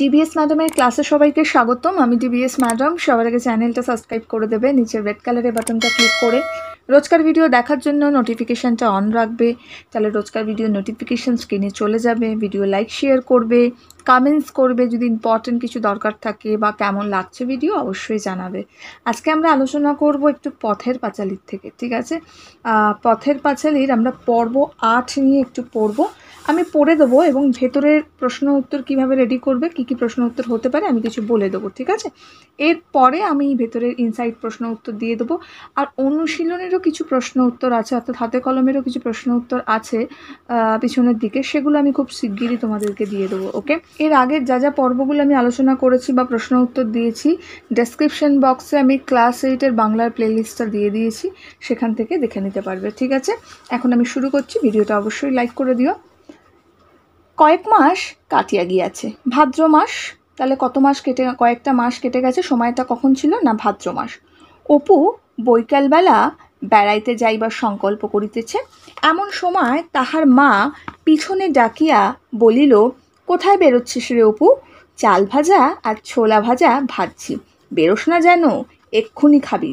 DBS ম্যাডামের ক্লাসে সবাইকে স্বাগতম আমি ডিবিএস ম্যাডাম সবার আগে চ্যানেলটা সাবস্ক্রাইব করে দেবে নিচে রেড কালারের বাটনটা ক্লিক করে রোজকার ভিডিও দেখার জন্য নোটিফিকেশানটা অন রাখবে তাহলে রোজকার ভিডিও নোটিফিকেশান স্ক্রিনে চলে যাবে ভিডিও লাইক শেয়ার করবে কামেন্টস করবে যদি ইম্পর্টেন্ট কিছু দরকার থাকে বা কেমন লাগছে ভিডিও অবশ্যই জানাবে আজকে আমরা আলোচনা করব একটু পথের পাঁচালির থেকে ঠিক আছে পথের পাঁচালির আমরা পর্ব আট নিয়ে একটু পড়বো আমি পড়ে দেবো এবং ভেতরের প্রশ্ন উত্তর কিভাবে রেডি করবে কি কি প্রশ্ন উত্তর হতে পারে আমি কিছু বলে দেবো ঠিক আছে এরপরে আমি ভেতরের ইনসাইড প্রশ্ন উত্তর দিয়ে দেবো আর অনুশীলনেরও কিছু প্রশ্ন উত্তর আছে অর্থাৎ হাতে কলমেরও কিছু প্রশ্ন উত্তর আছে পিছনের দিকে সেগুলো আমি খুব শিগগিরই তোমাদেরকে দিয়ে দেবো ওকে এর আগে যা যা পর্বগুলো আমি আলোচনা করেছি বা প্রশ্ন উত্তর দিয়েছি ডেসক্রিপশন বক্সে আমি ক্লাস এইটের বাংলার প্লেলিস্টটা দিয়ে দিয়েছি সেখান থেকে দেখে নিতে পারবে ঠিক আছে এখন আমি শুরু করছি ভিডিওটা অবশ্যই লাইক করে দিও কয়েক মাস কাটিয়া গিয়াছে ভাদ্র মাস তাহলে কত মাস কেটে কয়েকটা মাস কেটে গেছে সময়টা কখন ছিল না ভাদ্র মাস অপু বৈকালবেলা বেড়াইতে যাইবার সংকল্প করিতেছে এমন সময় তাহার মা পিছনে ডাকিয়া বলিল কোথায় বেরোচ্ছিস রে অপু চাল ভাজা আর ছোলা ভাজা ভাজছি বেরোস না যেন এক্ষুনি খাবি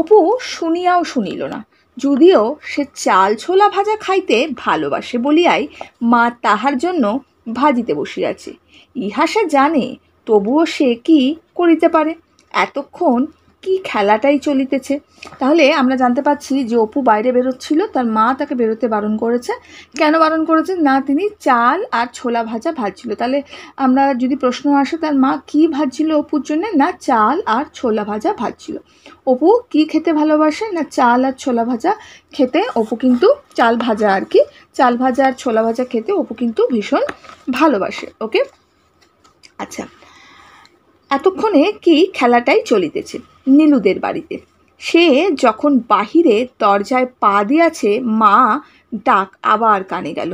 অপু শুনিয়াও শুনিল না যদিও সে চাল ছোলা ভাজা খাইতে ভালোবাসে বলিয়াই মা তাহার জন্য ভাজিতে বসিয়াছে ইহা সে জানে তবুও সে কি করিতে পারে এতক্ষণ কি খেলাটাই চলিতেছে তাহলে আমরা জানতে পাচ্ছি যে অপু বাইরে বেরোচ্ছিল তার মা তাকে বেরোতে বারণ করেছে কেন বারণ করেছে না তিনি চাল আর ছোলা ভাজা ভাজছিল তাহলে আমরা যদি প্রশ্ন আসে তার মা কি ভাজছিল অপুর জন্য না চাল আর ছোলা ভাজা ভাজছিল অপু কি খেতে ভালোবাসে না চাল আর ছোলা ভাজা খেতে অপু কিন্তু চাল ভাজা আর কি চাল ভাজা আর ছোলা ভাজা খেতে অপু কিন্তু ভীষণ ভালোবাসে ওকে আচ্ছা এতক্ষণে কি খেলাটাই চলিতেছে নীলুদের বাড়িতে সে যখন বাহিরে দরজায় পা দিয়াছে মা ডাক আবার কানে গেল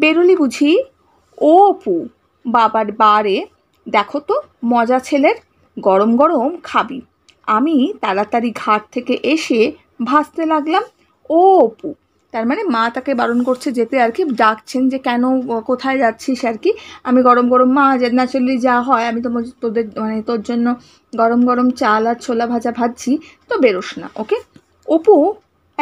বেরোলি বুঝি ও পু বাবার বারে দেখো তো মজা ছেলের গরম গরম খাবি আমি তাড়াতাড়ি ঘাট থেকে এসে ভাসতে লাগলাম ও অপু তার মানে মা তাকে বারণ করছে যেতে আর কি ডাকছেন যে কেন কোথায় যাচ্ছিস আর কি আমি গরম গরম মা যে ন্যাচুরালি যা হয় আমি তোমার তোদের মানে তোর জন্য গরম গরম চাল আর ছোলা ভাজা ভাজছি তো বেরোস না ওকে অপু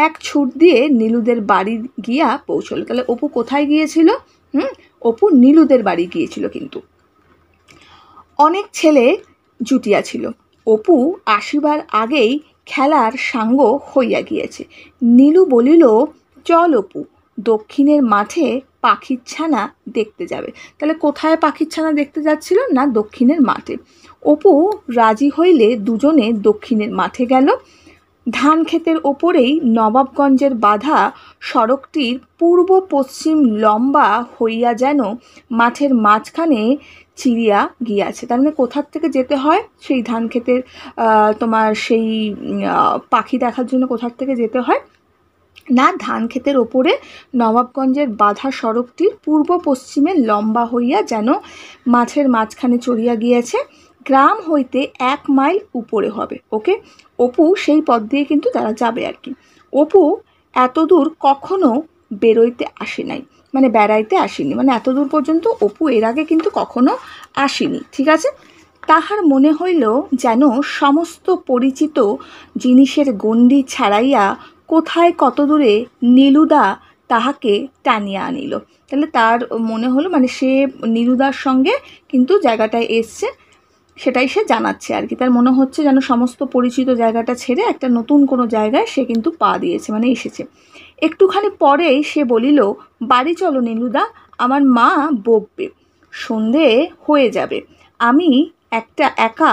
এক ছুট দিয়ে নীলুদের বাড়ি গিয়া পৌঁছলো তাহলে অপু কোথায় গিয়েছিল হুম অপু নীলুদের বাড়ি গিয়েছিল কিন্তু অনেক ছেলে জুটিয়া ছিল অপু আসিবার আগেই খেলার সাঙ্গ হইয়া গিয়েছে নীলু বলিল চল অপু দক্ষিণের মাঠে পাখির ছানা দেখতে যাবে তাহলে কোথায় পাখির ছানা দেখতে যাচ্ছিল না দক্ষিণের মাঠে অপু রাজি হইলে দুজনে দক্ষিণের মাঠে গেল ধান ক্ষেতের ওপরেই নবাবগঞ্জের বাধা সড়কটির পূর্ব পশ্চিম লম্বা হইয়া যেন মাঠের মাঝখানে চিরিয়া গিয়াছে তার মানে কোথার থেকে যেতে হয় সেই ধান ক্ষেতের তোমার সেই পাখি দেখার জন্য কোথার থেকে যেতে হয় না ধান ক্ষেতের ওপরে নবাবগঞ্জের বাধা সড়কটির পূর্ব পশ্চিমে লম্বা হইয়া যেন মাঠের মাঝখানে চড়িয়া গিয়াছে গ্রাম হইতে এক মাইল উপরে হবে ওকে অপু সেই পথ দিয়ে কিন্তু তারা যাবে আর কি অপু এতদূর কখনো বেরোইতে আসে নাই মানে বেড়াইতে আসেনি মানে এত দূর পর্যন্ত অপু এর আগে কিন্তু কখনো আসেনি ঠিক আছে তাহার মনে হইল যেন সমস্ত পরিচিত জিনিসের গণ্ডি ছাড়াইয়া কোথায় কত দূরে নীলুদা তাহাকে টানিয়া আনিল তাহলে তার মনে হলো মানে সে নীলুদার সঙ্গে কিন্তু জায়গাটায় এসছে সেটাই সে জানাচ্ছে আর কি তার মনে হচ্ছে যেন সমস্ত পরিচিত জায়গাটা ছেড়ে একটা নতুন কোনো জায়গায় সে কিন্তু পা দিয়েছে মানে এসেছে একটুখানি পরেই সে বলিল বাড়ি চলো নীলুদা আমার মা বকবে সন্ধে হয়ে যাবে আমি একটা একা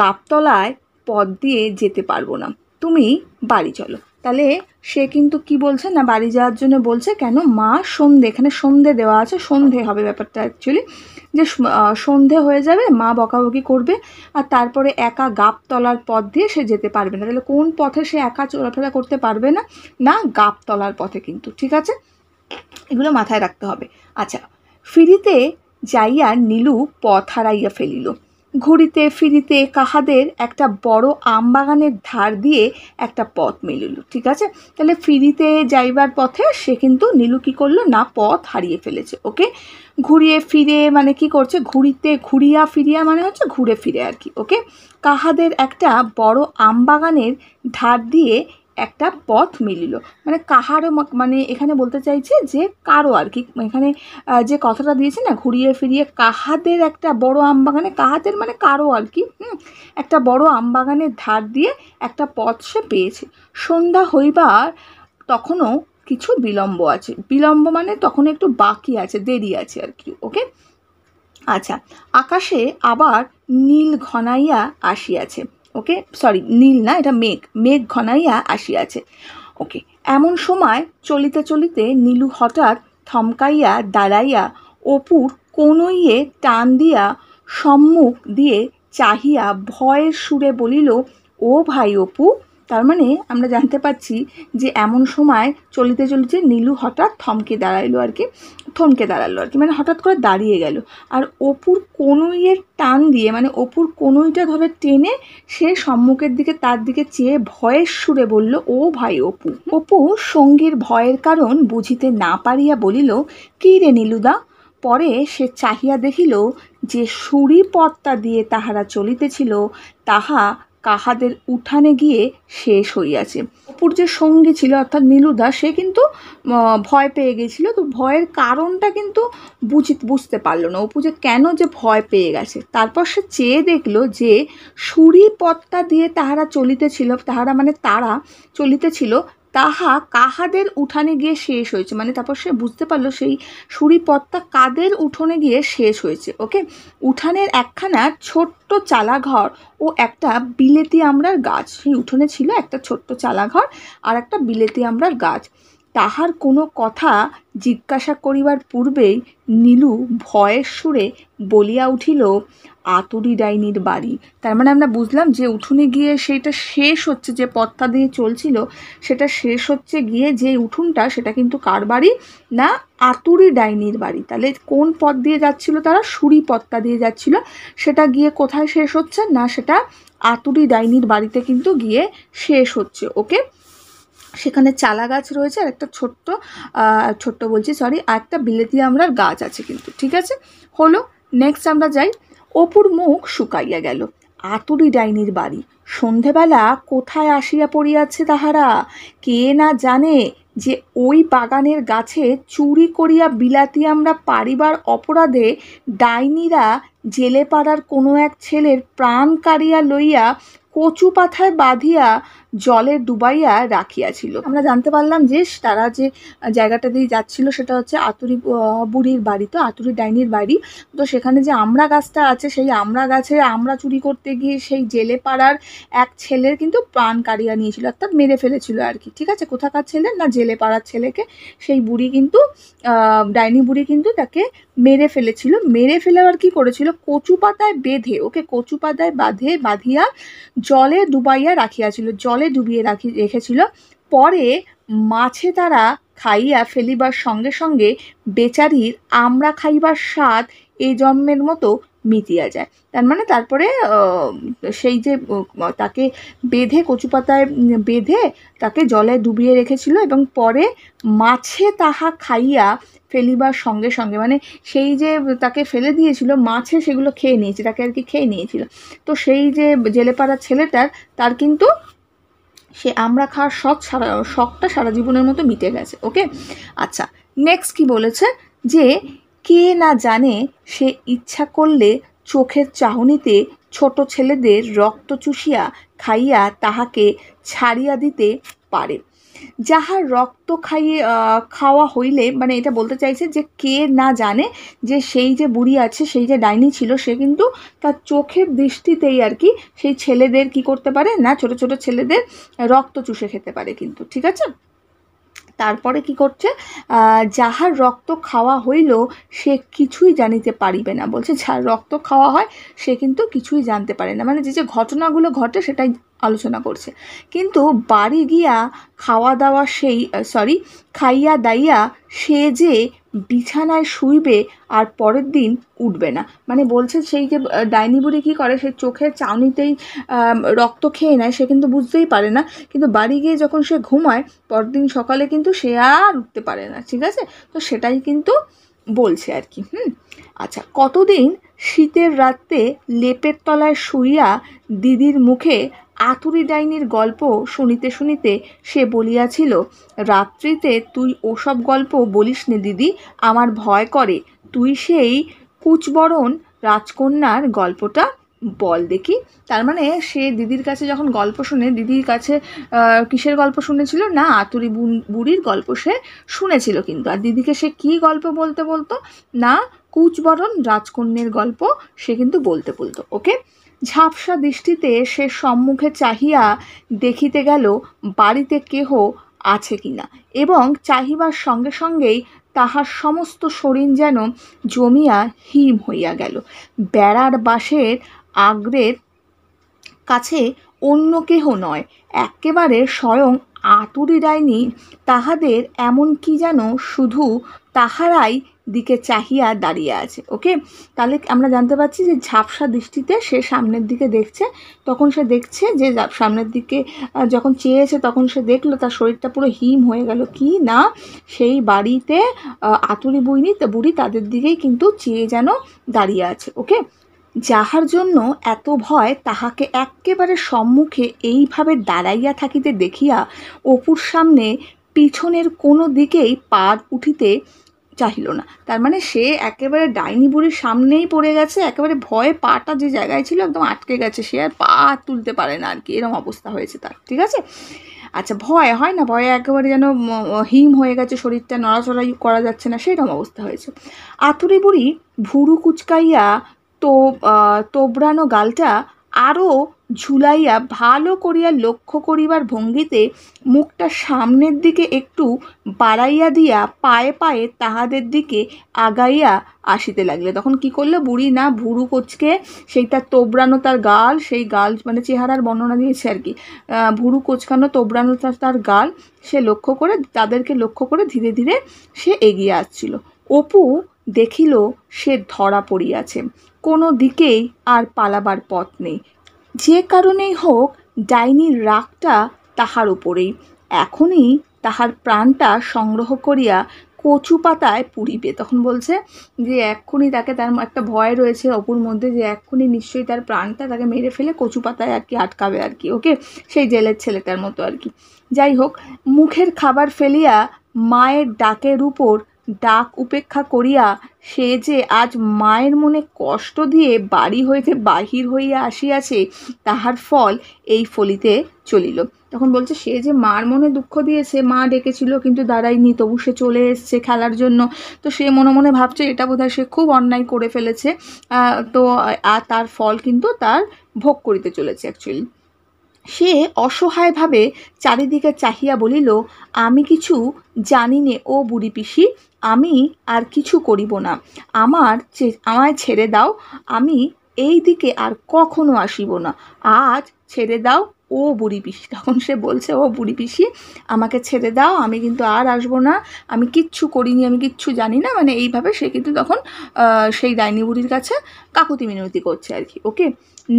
গাবতলায় পথ দিয়ে যেতে পারবো না তুমি বাড়ি চলো তাহলে সে কিন্তু কি বলছে না বাড়ি যাওয়ার জন্য বলছে কেন মা সন্ধে এখানে সন্ধে দেওয়া আছে সন্ধে হবে ব্যাপারটা অ্যাকচুয়ালি যে সন্ধে হয়ে যাবে মা বকাবকি করবে আর তারপরে একা গাপ তলার পথ দিয়ে সে যেতে পারবে না তাহলে কোন পথে সে একা চলাফেরা করতে পারবে না না গাপ তলার পথে কিন্তু ঠিক আছে এগুলো মাথায় রাখতে হবে আচ্ছা ফিরিতে যাইয়া নীলু পথ হারাইয়া ফেলিল ঘুরিতে ফিরিতে কাহাদের একটা বড় আম বাগানের ধার দিয়ে একটা পথ মিলিল ঠিক আছে তাহলে ফিরিতে যাইবার পথে সে কিন্তু নীলু কী করলো না পথ হারিয়ে ফেলেছে ওকে ঘুরিয়ে ফিরে মানে কি করছে ঘুরিতে ঘুরিয়া ফিরিয়া মানে হচ্ছে ঘুরে ফিরে আর কি ওকে কাহাদের একটা বড় আম বাগানের ধার দিয়ে একটা পথ মিলিল মানে কাহারও মানে এখানে বলতে চাইছে যে কারো আর কি এখানে যে কথাটা দিয়েছে না ঘুরিয়ে ফিরিয়ে কাহাদের একটা বড় আমবাগানে কাহাদের মানে কারো আর কি একটা বড় আমবাগানের ধার দিয়ে একটা পথ সে পেয়েছে সন্ধ্যা হইবার তখনও কিছু বিলম্ব আছে বিলম্ব মানে তখন একটু বাকি আছে দেরি আছে আর কি ওকে আচ্ছা আকাশে আবার নীল ঘনাইয়া আসিয়াছে ওকে সরি নীল না এটা মেঘ মেঘ ঘনাইয়া আসিয়াছে ওকে এমন সময় চলিতে চলিতে নীলু হঠাৎ থমকাইয়া দাঁড়াইয়া অপুর কোনইয়ে টান দিয়া সম্মুখ দিয়ে চাহিয়া ভয়ের সুরে বলিল ও ভাই অপু তার মানে আমরা জানতে পাচ্ছি যে এমন সময় চলিতে চলিতে নীলু হঠাৎ থমকে দাঁড়াইলো আর কি থমকে দাঁড়ালো আর কি মানে হঠাৎ করে দাঁড়িয়ে গেল আর অপুর কনুইয়ের টান দিয়ে মানে অপুর কনুইটা ধরে টেনে সে সম্মুখের দিকে তার দিকে চেয়ে ভয়ের সুরে বলল ও ভাই অপু অপু সঙ্গীর ভয়ের কারণ বুঝিতে না পারিয়া বলিল কি রে নীলুদা পরে সে চাহিয়া দেখিল যে সুরি পত্তা দিয়ে তাহারা চলিতেছিল তাহা কাহাদের উঠানে গিয়ে শেষ হইয়াছে অপুর যে সঙ্গী ছিল অর্থাৎ নীলুদা সে কিন্তু ভয় পেয়ে গেছিল তো ভয়ের কারণটা কিন্তু বুঝি বুঝতে পারলো না অপু যে কেন যে ভয় পেয়ে গেছে তারপর সে চেয়ে দেখলো যে সুরি পথটা দিয়ে তাহারা চলিতেছিল তাহারা মানে তারা চলিতেছিল তাহা কাহাদের উঠানে গিয়ে শেষ হয়েছে মানে তারপর সে বুঝতে পারলো সেই সুরিপথটা কাদের উঠোনে গিয়ে শেষ হয়েছে ওকে উঠানের একখানা ছোট্ট চালাঘর ও একটা বিলেতি আমরার গাছ সেই উঠোনে ছিল একটা ছোট্ট চালাঘর আর একটা বিলেতি আমরার গাছ তাহার কোনো কথা জিজ্ঞাসা করিবার পূর্বেই নীলু ভয়ের সুরে বলিয়া উঠিল আতুরি ডাইনির বাড়ি তার মানে আমরা বুঝলাম যে উঠুনে গিয়ে সেটা শেষ হচ্ছে যে পথটা দিয়ে চলছিল সেটা শেষ হচ্ছে গিয়ে যে উঠুনটা সেটা কিন্তু কার বাড়ি না আতুরি ডাইনির বাড়ি তাহলে কোন পথ দিয়ে যাচ্ছিল তারা সুরি পথটা দিয়ে যাচ্ছিল সেটা গিয়ে কোথায় শেষ হচ্ছে না সেটা আতুরি ডাইনির বাড়িতে কিন্তু গিয়ে শেষ হচ্ছে ওকে সেখানে চালা গাছ রয়েছে আর একটা ছোট্ট ছোট্ট বলছি সরি আর একটা বিলেতি আমরার গাছ আছে কিন্তু ঠিক আছে হলো নেক্সট আমরা যাই অপুর মুখ শুকাইয়া গেল আতুরি ডাইনির বাড়ি সন্ধেবেলা কোথায় আসিয়া পড়িয়াছে তাহারা কে না জানে যে ওই বাগানের গাছে চুরি করিয়া বিলাতি আমরা পারিবার অপরাধে ডাইনিরা জেলে পাড়ার কোনো এক ছেলের প্রাণ কাড়িয়া লইয়া কচু পাথায় বাঁধিয়া জলে ডুবাইয়া রাখিয়াছিল আমরা জানতে পারলাম যে তারা যে জায়গাটা দিয়ে যাচ্ছিল সেটা হচ্ছে আতুরি বুড়ির বাড়ি তো আতুরি ডাইনির বাড়ি তো সেখানে যে আমরা গাছটা আছে সেই আমরা গাছে আমরা চুরি করতে গিয়ে সেই জেলে পাড়ার এক ছেলের কিন্তু প্রাণ কাড়িয়া নিয়েছিল অর্থাৎ মেরে ফেলেছিল আর কি ঠিক আছে কোথাকার ছেলে না জেলে পাড়ার ছেলেকে সেই বুড়ি কিন্তু ডাইনি বুড়ি কিন্তু তাকে মেরে ফেলেছিল মেরে ফেলে আর কী করেছিল কচু পাতায় বেঁধে ওকে কচু পাতায় বাঁধে বাঁধিয়া জলে ডুবাইয়া রাখিয়াছিল জলে জলে ডুবিয়ে রাখি রেখেছিল পরে মাছে তারা খাইয়া ফেলিবার সঙ্গে সঙ্গে বেচারির আমরা খাইবার স্বাদ এই জন্মের মতো মিটিয়া যায় তার মানে তারপরে সেই যে তাকে বেঁধে কচু পাতায় বেঁধে তাকে জলে ডুবিয়ে রেখেছিল এবং পরে মাছে তাহা খাইয়া ফেলিবার সঙ্গে সঙ্গে মানে সেই যে তাকে ফেলে দিয়েছিল মাছে সেগুলো খেয়ে নিয়েছে তাকে আর কি খেয়ে নিয়েছিল তো সেই যে জেলেপাড়ার ছেলেটার তার কিন্তু সে আমরা খাওয়ার শখ সারা শখটা সারা জীবনের মতো মিটে গেছে ওকে আচ্ছা নেক্সট কি বলেছে যে কে না জানে সে ইচ্ছা করলে চোখের চাহনিতে ছোট ছেলেদের রক্ত চুষিয়া খাইয়া তাহাকে ছাড়িয়া দিতে পারে যাহার রক্ত খাইয়ে খাওয়া হইলে মানে এটা বলতে চাইছে যে কে না জানে যে সেই যে বুড়ি আছে সেই যে ডাইনি ছিল সে কিন্তু তার চোখের দৃষ্টিতেই আর কি সেই ছেলেদের কি করতে পারে না ছোট ছোট ছেলেদের রক্ত চুষে খেতে পারে কিন্তু ঠিক আছে তারপরে কি করছে যাহার রক্ত খাওয়া হইল সে কিছুই জানিতে পারিবে না বলছে যার রক্ত খাওয়া হয় সে কিন্তু কিছুই জানতে পারে না মানে যে যে ঘটনাগুলো ঘটে সেটাই আলোচনা করছে কিন্তু বাড়ি গিয়া খাওয়া দাওয়া সেই সরি খাইয়া দাইয়া সে যে বিছানায় শুইবে আর পরের দিন উঠবে না মানে বলছে সেই যে ডাইনি বুড়ি কী করে সে চোখের চাউনিতেই রক্ত খেয়ে নেয় সে কিন্তু বুঝতেই পারে না কিন্তু বাড়ি গিয়ে যখন সে ঘুমায় পরের দিন সকালে কিন্তু সে আর উঠতে পারে না ঠিক আছে তো সেটাই কিন্তু বলছে আর কি হুম আচ্ছা কতদিন শীতের রাত্রে লেপের তলায় শুইয়া দিদির মুখে আতুরি ডাইনির গল্প শুনিতে শুনিতে সে বলিয়াছিল রাত্রিতে তুই ওসব গল্প বলিস নে দিদি আমার ভয় করে তুই সেই কুচবরণ রাজকন্যার গল্পটা বল দেখি তার মানে সে দিদির কাছে যখন গল্প শুনে দিদির কাছে কিসের গল্প শুনেছিল না আতুরি বুড়ির গল্প সে শুনেছিল কিন্তু আর দিদিকে সে কি গল্প বলতে বলতো না কুচবরণ রাজকন্যের গল্প সে কিন্তু বলতে বলতো ওকে ঝাপসা দৃষ্টিতে সে সম্মুখে চাহিয়া দেখিতে গেল বাড়িতে কেহ আছে কিনা এবং চাহিবার সঙ্গে সঙ্গেই তাহার সমস্ত শরীর যেন জমিয়া হিম হইয়া গেল বেড়ার বাসের আগ্রের কাছে অন্য কেহ নয় একেবারে স্বয়ং আতুরি ডাইনি তাহাদের এমন কি যেন শুধু তাহারাই দিকে চাহিয়া দাঁড়িয়ে আছে ওকে তাহলে আমরা জানতে পারছি যে ঝাপসা দৃষ্টিতে সে সামনের দিকে দেখছে তখন সে দেখছে যে সামনের দিকে যখন চেয়েছে তখন সে দেখলো তার শরীরটা পুরো হিম হয়ে গেল কি না সেই বাড়িতে আতুরি বুইনি বুড়ি তাদের দিকেই কিন্তু চেয়ে যেন দাঁড়িয়ে আছে ওকে যাহার জন্য এত ভয় তাহাকে একেবারে সম্মুখে এইভাবে দাঁড়াইয়া থাকিতে দেখিয়া অপুর সামনে পিছনের কোনো দিকেই পার উঠিতে চাহিল না তার মানে সে একেবারে ডাইনি বুড়ির সামনেই পড়ে গেছে একেবারে ভয়ে পাটা যে জায়গায় ছিল একদম আটকে গেছে সে আর পা তুলতে পারে না আর কি এরম অবস্থা হয়েছে তার ঠিক আছে আচ্ছা ভয় হয় না ভয়ে একেবারে যেন হিম হয়ে গেছে শরীরটা নড়াচড়াই করা যাচ্ছে না সেরকম অবস্থা হয়েছে আতুরি বুড়ি ভুরু কুচকাইয়া তো তোবড়ানো গালটা আরও ঝুলাইয়া ভালো করিয়া লক্ষ্য করিবার ভঙ্গিতে মুখটা সামনের দিকে একটু বাড়াইয়া দিয়া পায়ে পায়ে তাহাদের দিকে আগাইয়া আসিতে লাগলে তখন কি করলো বুড়ি না ভুরু কোচকে তার তোবড়ানো তার গাল সেই গাল মানে চেহারার বর্ণনা দিয়েছে আর কি ভুরু কোচকানো তোবড়ানো তার গাল সে লক্ষ্য করে তাদেরকে লক্ষ্য করে ধীরে ধীরে সে এগিয়ে আসছিল অপু দেখিল সে ধরা পড়িয়াছে কোনো দিকেই আর পালাবার পথ নেই যে কারণেই হোক ডাইনির রাগটা তাহার উপরেই এখনই তাহার প্রাণটা সংগ্রহ করিয়া কচু পাতায় পুড়িবে তখন বলছে যে এক্ষুনি তাকে তার একটা ভয় রয়েছে অপুর মধ্যে যে এক্ষুনি নিশ্চয়ই তার প্রাণটা তাকে মেরে ফেলে কচু পাতায় আর কি আটকাবে আর কি ওকে সেই জেলের ছেলেটার মতো আর কি যাই হোক মুখের খাবার ফেলিয়া মায়ের ডাকের উপর ডাক উপেক্ষা করিয়া সে যে আজ মায়ের মনে কষ্ট দিয়ে বাড়ি হইতে বাহির হইয়া আসিয়াছে তাহার ফল এই ফলিতে চলিল তখন বলছে সে যে মার মনে দুঃখ দিয়েছে মা ডেকেছিল কিন্তু দাঁড়ায়নি তবু সে চলে এসছে খেলার জন্য তো সে মনে মনে ভাবছে এটা বোধহয় সে খুব অন্যায় করে ফেলেছে তো আর তার ফল কিন্তু তার ভোগ করিতে চলেছে অ্যাকচুয়ালি সে অসহায়ভাবে চারিদিকে চাহিয়া বলিল আমি কিছু জানি নে ও বুড়ি পিসি আমি আর কিছু করিব না আমার আমায় ছেড়ে দাও আমি এই দিকে আর কখনো আসিব না আজ ছেড়ে দাও ও বুড়ি পিসি তখন সে বলছে ও বুড়ি পিসি আমাকে ছেড়ে দাও আমি কিন্তু আর আসবো না আমি কিচ্ছু করিনি আমি কিচ্ছু জানি না মানে এইভাবে সে কিন্তু তখন সেই ডাইনি বুড়ির কাছে কাকুতি মিনতি করছে আর কি ওকে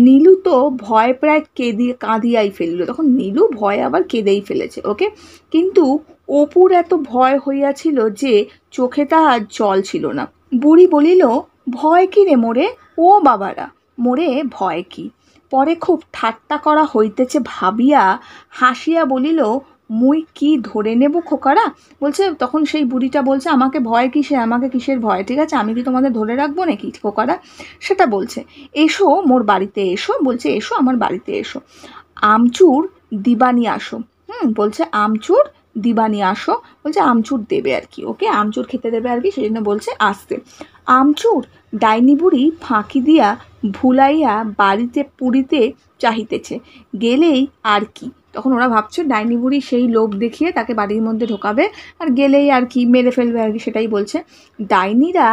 নীলু তো ভয় প্রায় কেঁদে কাঁদিয়াই ফেলল তখন নীলু ভয় আবার কেঁদেই ফেলেছে ওকে কিন্তু অপুর এত ভয় হইয়াছিল যে চোখে আর জল ছিল না বুড়ি বলিল ভয় কি রে মোরে ও বাবারা মোরে ভয় কি পরে খুব ঠাট্টা করা হইতেছে ভাবিয়া হাসিয়া বলিল মুই কি ধরে নেব খোকারা বলছে তখন সেই বুড়িটা বলছে আমাকে ভয় কিসে আমাকে কিসের ভয় ঠিক আছে আমি কি তোমাদের ধরে রাখবো নাকি খোকারা সেটা বলছে এসো মোর বাড়িতে এসো বলছে এসো আমার বাড়িতে এসো আমচুর দিবানি আসো হুম বলছে আমচুর দিবানি আসো বলছে আমচুর দেবে আর কি ওকে আমচুর খেতে দেবে আর কি সেই জন্য বলছে আসতে আমচুর ডাইনি বুড়ি ফাঁকি দিয়া ভুলাইয়া বাড়িতে পুরিতে চাহিতেছে গেলেই আর কি তখন ওরা ভাবছে ডাইনি বুড়ি সেই লোভ দেখিয়ে তাকে বাড়ির মধ্যে ঢোকাবে আর গেলেই আর কি মেরে ফেলবে আর কি সেটাই বলছে ডাইনিরা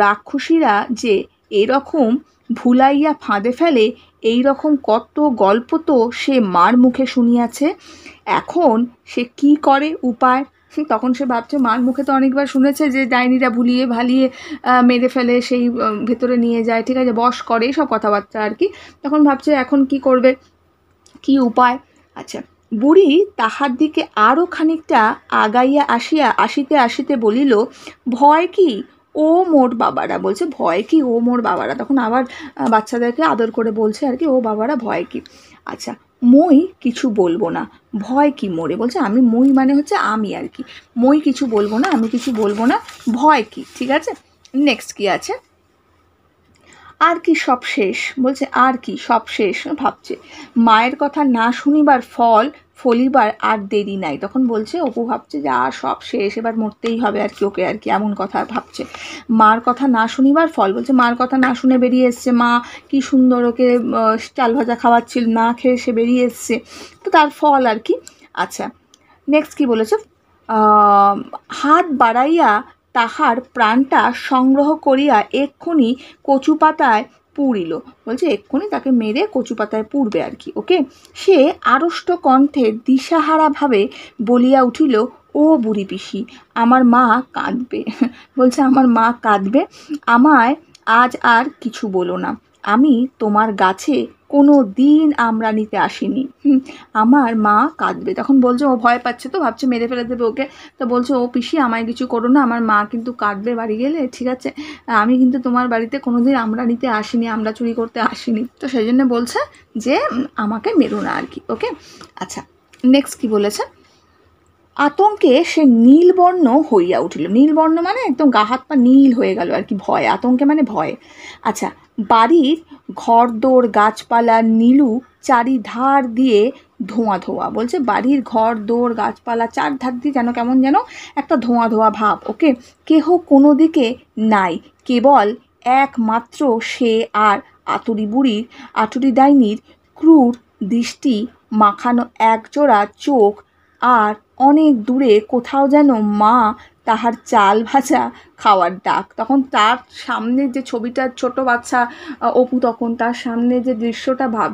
রাক্ষসীরা যে এরকম ভুলাইয়া ফাঁদে ফেলে এই রকম কত গল্প তো সে মার মুখে শুনিয়াছে এখন সে কি করে উপায় তখন সে ভাবছে মার মুখে তো অনেকবার শুনেছে যে ডাইনিরা ভুলিয়ে ভালিয়ে মেরে ফেলে সেই ভেতরে নিয়ে যায় ঠিক আছে বস করে সব কথাবার্তা আর কি তখন ভাবছে এখন কি করবে কি উপায় আচ্ছা বুড়ি তাহার দিকে আরও খানিকটা আগাইয়া আসিয়া আসিতে আসিতে বলিল ভয় কি ও মোর বাবারা বলছে ভয় কি ও মোর বাবারা তখন আবার বাচ্চাদেরকে আদর করে বলছে আর কি ও বাবারা ভয় কি আচ্ছা মই কিছু বলবো না ভয় কি মোরে বলছে আমি মই মানে হচ্ছে আমি আর কি মই কিছু বলবো না আমি কিছু বলবো না ভয় কি ঠিক আছে নেক্সট কি আছে আর কি সব শেষ বলছে আর কি সব শেষ ভাবছে মায়ের কথা না শুনিবার ফল ফলিবার আর দেরি নাই তখন বলছে অপু ভাবছে যে আর সব শেষ এবার মরতেই হবে আর কি ওকে আর কি এমন কথা ভাবছে মার কথা না শুনিবার ফল বলছে মার কথা না শুনে বেরিয়ে এসছে মা কি সুন্দর ওকে চাল ভাজা খাওয়াচ্ছিল না খেয়ে সে বেরিয়ে এসছে তো তার ফল আর কি আচ্ছা নেক্সট কি বলেছে হাত বাড়াইয়া তাহার প্রাণটা সংগ্রহ করিয়া এক্ষুনি কচু পাতায় পুড়িল বলছে এক্ষুনি তাকে মেরে কচু পাতায় পুড়বে আর কি ওকে সে আড়ষ্ট কণ্ঠে দিশাহারাভাবে বলিয়া উঠিল ও বুড়ি পিসি আমার মা কাঁদবে বলছে আমার মা কাঁদবে আমায় আজ আর কিছু বলো না আমি তোমার গাছে কোনো দিন আমরা নিতে আসিনি আমার মা কাঁদবে তখন বলছে ও ভয় পাচ্ছে তো ভাবছে মেরে ফেলে দেবে ওকে তো বলছে ও পিসি আমায় কিছু করো না আমার মা কিন্তু কাঁদবে বাড়ি গেলে ঠিক আছে আমি কিন্তু তোমার বাড়িতে কোনো দিন আমরা নিতে আসিনি আমরা চুরি করতে আসিনি তো সেই জন্য বলছে যে আমাকে মেরো না আর কি ওকে আচ্ছা নেক্সট কি বলেছে আতঙ্কে সে নীলবর্ণ হইয়া উঠিল নীলবর্ণ মানে একদম গা হাত পা নীল হয়ে গেল আর কি ভয় আতঙ্কে মানে ভয় আচ্ছা বাড়ির ঘরদোর গাছপালা নীলু চারিধার দিয়ে ধোঁয়া ধোয়া বলছে বাড়ির ঘর দোর গাছপালা চারধার দিয়ে যেন কেমন যেন একটা ধোঁয়া ধোয়া ভাব ওকে কেহ কোনো দিকে নাই কেবল একমাত্র সে আর আতুরি বুড়ির আতুরি ডাইনির ক্রুর দৃষ্টি মাখানো একজোড়া চোখ আর অনেক দূরে কোথাও যেন মা তাহার চাল ভাজা খাওয়ার ডাক তখন তার সামনে যে ছবিটার ছোট বাচ্চা অপু তখন তার সামনে যে দৃশ্যটা ভাব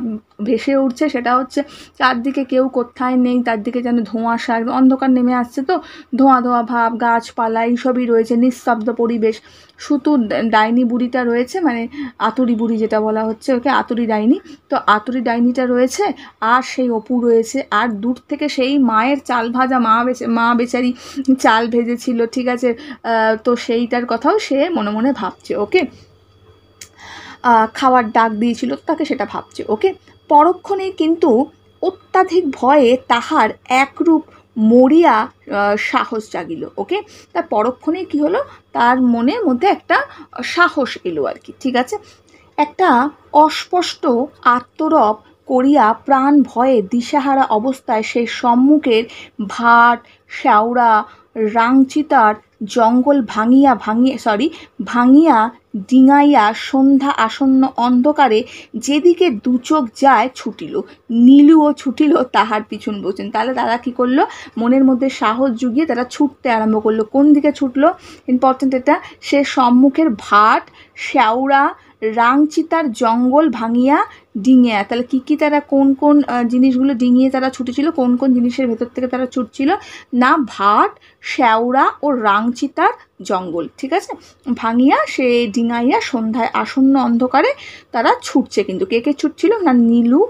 ভেসে উঠছে সেটা হচ্ছে চারদিকে কেউ কোথায় নেই তার দিকে যেন ধোঁয়াশা একদম অন্ধকার নেমে আসছে তো ধোঁয়া ধোঁয়া ভাব গাছপালা এইসবই রয়েছে নিঃশব্দ পরিবেশ শুধু ডাইনি বুড়িটা রয়েছে মানে আতুরি বুড়ি যেটা বলা হচ্ছে ওকে আতুরি ডাইনি তো আতুরি ডাইনিটা রয়েছে আর সেই অপু রয়েছে আর দূর থেকে সেই মায়ের চাল ভাজা মা বেচে মা বেচারি চাল ভেজেছিল ঠিক আছে তো সে সেইটার কথাও সে মনে মনে ভাবছে ওকে খাওয়ার ডাক দিয়েছিল তাকে সেটা ভাবছে ওকে পরক্ষণে কিন্তু অত্যাধিক ভয়ে তাহার একরূপ মরিয়া সাহস জাগিল ওকে তার পরক্ষণে কি হলো তার মনের মধ্যে একটা সাহস এলো আর কি ঠিক আছে একটা অস্পষ্ট আত্মরব করিয়া প্রাণ ভয়ে দিশাহারা অবস্থায় সেই সম্মুখের ভাট শ্যাওড়া রাংচিতার জঙ্গল ভাঙিয়া ভাঙিয়া সরি ভাঙিয়া ডিঙাইয়া সন্ধ্যা আসন্ন অন্ধকারে যেদিকে চোখ যায় ছুটিল নীলুও ছুটিল তাহার পিছন বসেন তাহলে তারা কি করলো মনের মধ্যে সাহস জুগিয়ে তারা ছুটতে আরম্ভ করলো কোন দিকে ছুটলো ইম্পর্টেন্ট এটা সে সম্মুখের ভাট শ্যাওড়া তার জঙ্গল ভাঙিয়া ডিঙিয়া তাহলে কী কী তারা কোন কোন জিনিসগুলো ডিঙিয়ে তারা ছুটেছিল কোন কোন জিনিসের ভেতর থেকে তারা ছুটছিল না ভাট শ্যাওড়া ও তার জঙ্গল ঠিক আছে ভাঙিয়া সে ডিঙাইয়া সন্ধ্যায় আসন্ন অন্ধকারে তারা ছুটছে কিন্তু কে কে ছুটছিল না নীলু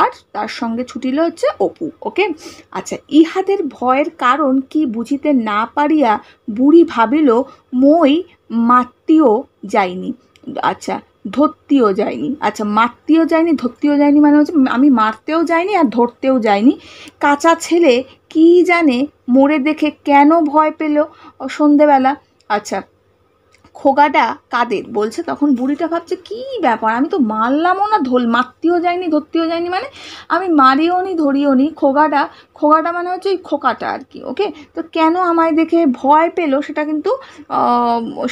আর তার সঙ্গে ছুটিল হচ্ছে অপু ওকে আচ্ছা ইহাদের ভয়ের কারণ কি বুঝিতে না পারিয়া বুড়ি ভাবিল মই মাতটিও যায়নি আচ্ছা ধরতেও যায়নি আচ্ছা মারতেও যায়নি ধরতেও যায়নি মানে হচ্ছে আমি মারতেও যাইনি আর ধরতেও যাইনি কাঁচা ছেলে কি জানে মোড়ে দেখে কেন ভয় পেল সন্ধেবেলা আচ্ছা খোগাটা কাদের বলছে তখন বুড়িটা ভাবছে কি ব্যাপার আমি তো মারলামও না ধোল মারতেও যাইনি ধরতেও যাইনি মানে আমি মারিও নি ধরিও নি খোগাটা খোগাটা মানে হচ্ছে ওই খোকাটা আর কি ওকে তো কেন আমায় দেখে ভয় পেলো সেটা কিন্তু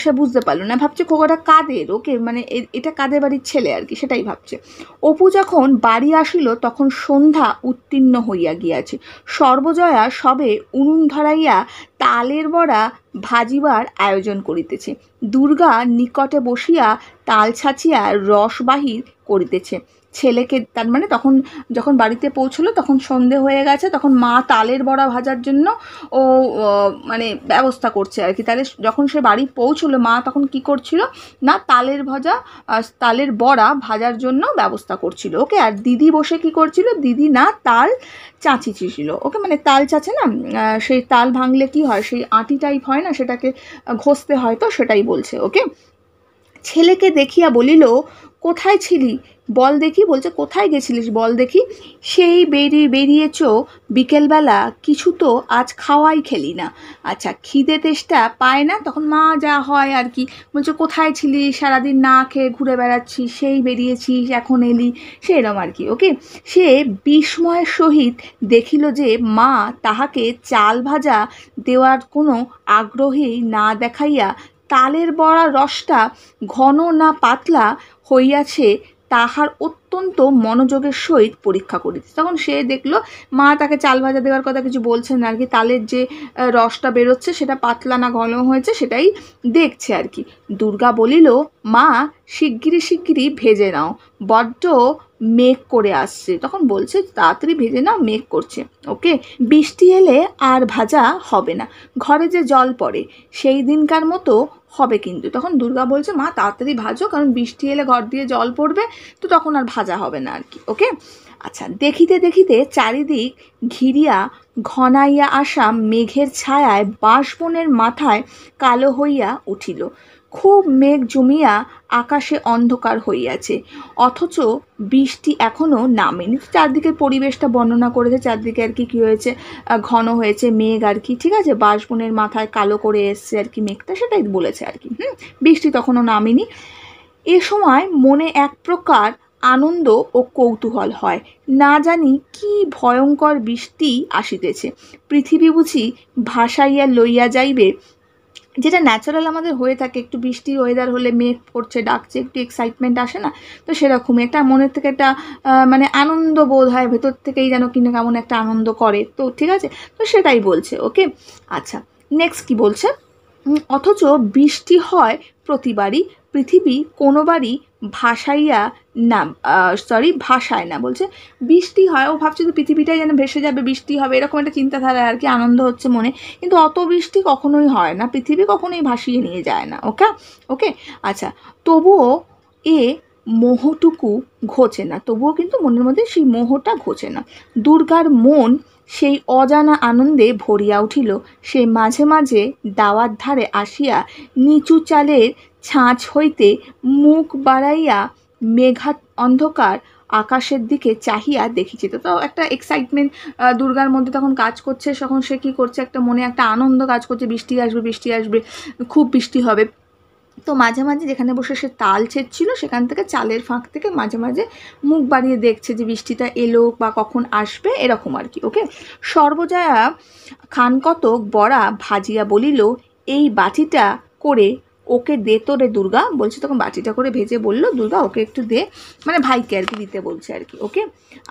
সে বুঝতে পারলো না ভাবছে খোকাটা কাদের ওকে মানে এটা কাদের বাড়ির ছেলে আর কি সেটাই ভাবছে অপু যখন বাড়ি আসিল তখন সন্ধ্যা উত্তীর্ণ হইয়া গিয়াছে সর্বজয়া সবে উনুন ধরাইয়া তালের বড়া ভাজিবার আয়োজন করিতেছে দুর্গা নিকটে বসিয়া তাল ছাঁচিয়া রসবাহির করিতেছে ছেলেকে তার মানে তখন যখন বাড়িতে পৌঁছলো তখন সন্ধে হয়ে গেছে তখন মা তালের বড়া ভাজার জন্য ও মানে ব্যবস্থা করছে আর কি তাহলে যখন সে বাড়ি পৌঁছলো মা তখন কি করছিল না তালের ভাজা তালের বড়া ভাজার জন্য ব্যবস্থা করছিল ওকে আর দিদি বসে কি করছিল দিদি না তাল চাঁচি ছিল ওকে মানে তাল চাঁচে না সেই তাল ভাঙলে কি হয় সেই আঁটি টাইপ হয় না সেটাকে ঘষতে হয় তো সেটাই বলছে ওকে ছেলেকে দেখিয়া বলিল কোথায় ছিলি বল দেখি বলছে কোথায় গেছিলিস বল দেখি সেই বেরিয়ে বেরিয়েছ বিকেলবেলা কিছু তো আজ খাওয়াই খেলি না আচ্ছা খিদে তেষ্টা পায় না তখন মা যা হয় আর কি বলছে কোথায় ছিলি সারাদিন না খেয়ে ঘুরে বেড়াচ্ছিস সেই বেরিয়েছিস এখন এলি সেরম আর কি ওকে সে বিস্ময়ের সহিত দেখিল যে মা তাহাকে চাল ভাজা দেওয়ার কোনো আগ্রহী না দেখাইয়া তালের বড়া রসটা ঘন না পাতলা হইয়াছে তাহার অত্যন্ত মনোযোগের সহিত পরীক্ষা করিতে তখন সে দেখলো মা তাকে চাল ভাজা দেওয়ার কথা কিছু বলছেন আর কি তালের যে রসটা বেরোচ্ছে সেটা পাতলা না ঘন হয়েছে সেটাই দেখছে আর কি দুর্গা বলিল মা শিগগিরি শিগগিরি ভেজে নাও বড্ড মেঘ করে আসছে তখন বলছে তাড়াতাড়ি ভেজে নাও মেঘ করছে ওকে বৃষ্টি এলে আর ভাজা হবে না ঘরে যে জল পড়ে সেই দিনকার মতো হবে কিন্তু তখন দুর্গা বলছে মা তাড়াতাড়ি ভাজো কারণ বৃষ্টি এলে ঘর দিয়ে জল পড়বে তো তখন আর ভাজা হবে না আর কি ওকে আচ্ছা দেখিতে দেখিতে চারিদিক ঘিরিয়া ঘনাইয়া আসা মেঘের ছায়ায় বাঁশবনের মাথায় কালো হইয়া উঠিল খুব মেঘ জমিয়া আকাশে অন্ধকার হইয়াছে অথচ বৃষ্টি এখনও নামেনি চারদিকের পরিবেশটা বর্ণনা করেছে চারদিকে আর কি কী হয়েছে ঘন হয়েছে মেঘ আর কি ঠিক আছে বাঁশবনের মাথায় কালো করে এসছে আর কি মেঘটা সেটাই বলেছে আর কি হুম বৃষ্টি তখনও নামেনি এ সময় মনে এক প্রকার আনন্দ ও কৌতূহল হয় না জানি কি ভয়ঙ্কর বৃষ্টি আসিতেছে পৃথিবী বুঝি ভাসাইয়া লইয়া যাইবে যেটা ন্যাচারাল আমাদের হয়ে থাকে একটু বৃষ্টি ওয়েদার হলে মেঘ পড়ছে ডাকছে একটু এক্সাইটমেন্ট আসে না তো সেরকমই একটা মনের থেকে একটা মানে আনন্দ বোধ হয় ভেতর থেকেই যেন কিনে কেমন একটা আনন্দ করে তো ঠিক আছে তো সেটাই বলছে ওকে আচ্ছা নেক্সট কি বলছে অথচ বৃষ্টি হয় প্রতিবারই পৃথিবী কোনোবারই ভাসাইয়া না সরি ভাসায় না বলছে বৃষ্টি হয় ও ভাবছে যে পৃথিবীটাই যেন ভেসে যাবে বৃষ্টি হবে এরকম একটা চিন্তাধারা আর কি আনন্দ হচ্ছে মনে কিন্তু অত বৃষ্টি কখনোই হয় না পৃথিবী কখনোই ভাসিয়ে নিয়ে যায় না ওকে ওকে আচ্ছা তবুও এ মোহটুকু ঘোচে না তবুও কিন্তু মনের মধ্যে সেই মোহটা ঘোচে না দুর্গার মন সেই অজানা আনন্দে ভরিয়া উঠিল সে মাঝে মাঝে দাওয়ার ধারে আসিয়া নিচু চালের ছাঁচ হইতে মুখ বাড়াইয়া মেঘাত অন্ধকার আকাশের দিকে চাহিয়া দেখিছে তো একটা এক্সাইটমেন্ট দুর্গার মধ্যে তখন কাজ করছে তখন সে কী করছে একটা মনে একটা আনন্দ কাজ করছে বৃষ্টি আসবে বৃষ্টি আসবে খুব বৃষ্টি হবে তো মাঝে মাঝে যেখানে বসে সে তাল ছেড়ছিল সেখান থেকে চালের ফাঁক থেকে মাঝে মাঝে মুখ বাড়িয়ে দেখছে যে বৃষ্টিটা এলো বা কখন আসবে এরকম আর কি ওকে সর্বজয়া খানকতক বড়া ভাজিয়া বলিল এই বাটিটা করে ওকে দে তো রে দুর্গা বলছে তখন বাটিটা করে ভেজে বলল দুর্গা ওকে একটু দে মানে ভাইকে আর কি দিতে বলছে আর কি ওকে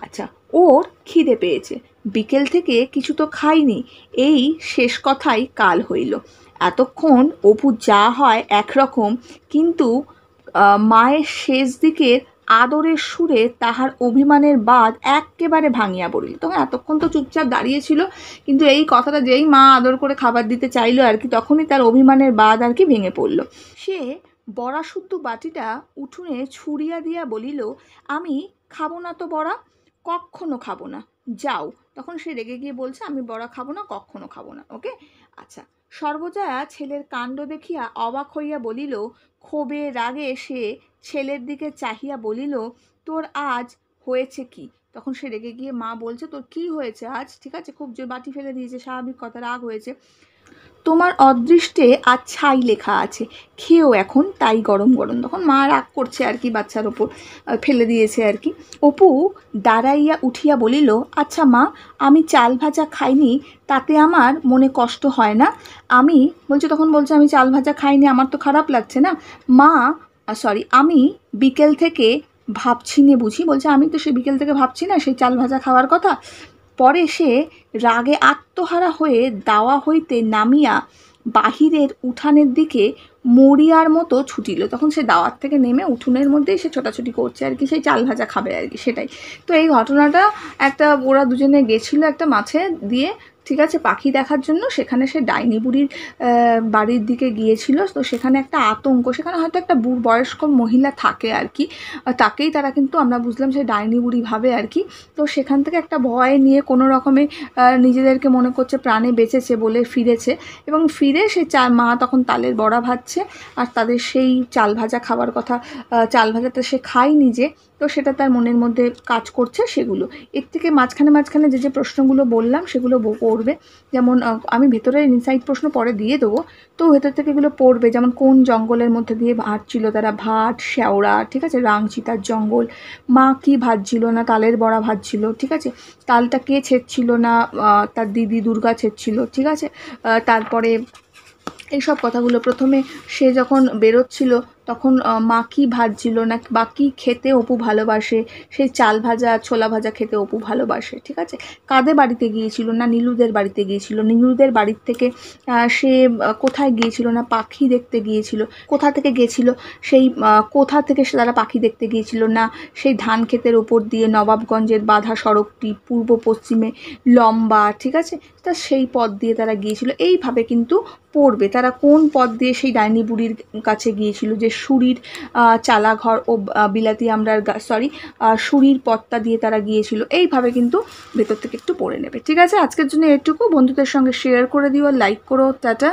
আচ্ছা ওর খিদে পেয়েছে বিকেল থেকে কিছু তো খাইনি এই শেষ কথাই কাল হইল এতক্ষণ অপু যা হয় একরকম কিন্তু মায়ের শেষ দিকের আদরের সুরে তাহার অভিমানের বাদ একেবারে ভাঙিয়া পড়িল তখন এতক্ষণ তো চুপচাপ দাঁড়িয়েছিল কিন্তু এই কথাটা যেই মা আদর করে খাবার দিতে চাইল আর কি তখনই তার অভিমানের বাদ আর কি ভেঙে পড়ল সে বড়াশুদ্ধ বাটিটা উঠুনে ছুড়িয়া দিয়া বলিল আমি খাবো না তো বড়া কখনো খাবো না যাও তখন সে রেগে গিয়ে বলছে আমি বড়া খাবো না কখনো খাবো না ওকে আচ্ছা সর্বজয়া ছেলের কাণ্ড দেখিয়া অবাক হইয়া বলিল ক্ষোভে রাগে সে ছেলের দিকে চাহিয়া বলিল তোর আজ হয়েছে কি তখন সে রেগে গিয়ে মা বলছে তোর কি হয়েছে আজ ঠিক আছে খুব জোর বাটি ফেলে দিয়েছে স্বাভাবিক কথা রাগ হয়েছে তোমার অদৃষ্টে আজ ছাই লেখা আছে খেয়েও এখন তাই গরম গরম তখন মা রাগ করছে আর কি বাচ্চার ওপর ফেলে দিয়েছে আর কি অপু দাঁড়াইয়া উঠিয়া বলিল আচ্ছা মা আমি চাল ভাজা খাইনি তাতে আমার মনে কষ্ট হয় না আমি বলছে তখন বলছে আমি চাল ভাজা খাইনি আমার তো খারাপ লাগছে না মা সরি আমি বিকেল থেকে ভাবছি নিয়ে বুঝি বলছে আমি তো সে বিকেল থেকে ভাবছি না সেই চাল ভাজা খাওয়ার কথা পরে সে রাগে আত্মহারা হয়ে দাওয়া হইতে নামিয়া বাহিরের উঠানের দিকে মরিয়ার মতো ছুটিল তখন সে দাওয়ার থেকে নেমে উঠোনের মধ্যেই সে ছোটাছুটি করছে আর কি সেই চাল ভাজা খাবে আর কি সেটাই তো এই ঘটনাটা একটা ওরা দুজনে গেছিলো একটা মাছে দিয়ে ঠিক আছে পাখি দেখার জন্য সেখানে সে ডাইনি বুড়ির বাড়ির দিকে গিয়েছিল তো সেখানে একটা আতঙ্ক সেখানে হয়তো একটা বয়স্ক মহিলা থাকে আর কি তাকেই তারা কিন্তু আমরা বুঝলাম সে ডাইনি বুড়ি ভাবে আর কি তো সেখান থেকে একটা ভয় নিয়ে কোনো রকমে নিজেদেরকে মনে করছে প্রাণে বেঁচেছে বলে ফিরেছে এবং ফিরে সে চা মা তখন তালের বড়া ভাজছে আর তাদের সেই চাল ভাজা খাবার কথা চাল ভাজাটা সে খায় নিজে তো সেটা তার মনের মধ্যে কাজ করছে সেগুলো এর থেকে মাঝখানে মাঝখানে যে যে প্রশ্নগুলো বললাম সেগুলো করবে যেমন আমি ভেতরে ইনসাইড প্রশ্ন পরে দিয়ে দেবো তো ভেতর থেকে এগুলো পড়বে যেমন কোন জঙ্গলের মধ্যে দিয়ে ভাটছিল তারা ভাট শ্যাওড়া ঠিক আছে রাংচিতার জঙ্গল মা কি ভাজছিল না তালের বড়া ভাজছিল ঠিক আছে তালটা কে ছেড়ছিল না তার দিদি দুর্গা ছেড়ছিল ঠিক আছে তারপরে এইসব কথাগুলো প্রথমে সে যখন বেরোচ্ছিল তখন মা কি ভাজছিল না বা কী খেতে অপু ভালোবাসে সেই চাল ভাজা ছোলা ভাজা খেতে অপু ভালোবাসে ঠিক আছে কাদের বাড়িতে গিয়েছিল না নীলুদের বাড়িতে গিয়েছিল নীলুদের বাড়ির থেকে সে কোথায় গিয়েছিল না পাখি দেখতে গিয়েছিল কোথা থেকে গিয়েছিল সেই কোথা থেকে সে তারা পাখি দেখতে গিয়েছিল না সেই ধান ক্ষেতের ওপর দিয়ে নবাবগঞ্জের বাধা সড়কটি পূর্ব পশ্চিমে লম্বা ঠিক আছে তা সেই পথ দিয়ে তারা গিয়েছিল এইভাবে কিন্তু পড়বে তারা কোন পথ দিয়ে সেই ডাইনি বুড়ির কাছে গিয়েছিল যে সুরির চালাঘর ও বিলাতি আমরার সরি সুরির পত্তা দিয়ে তারা গিয়েছিল এইভাবে কিন্তু ভেতর থেকে একটু পড়ে নেবে ঠিক আছে আজকের জন্য এটুকু বন্ধুদের সঙ্গে শেয়ার করে দিও লাইক করো টাটা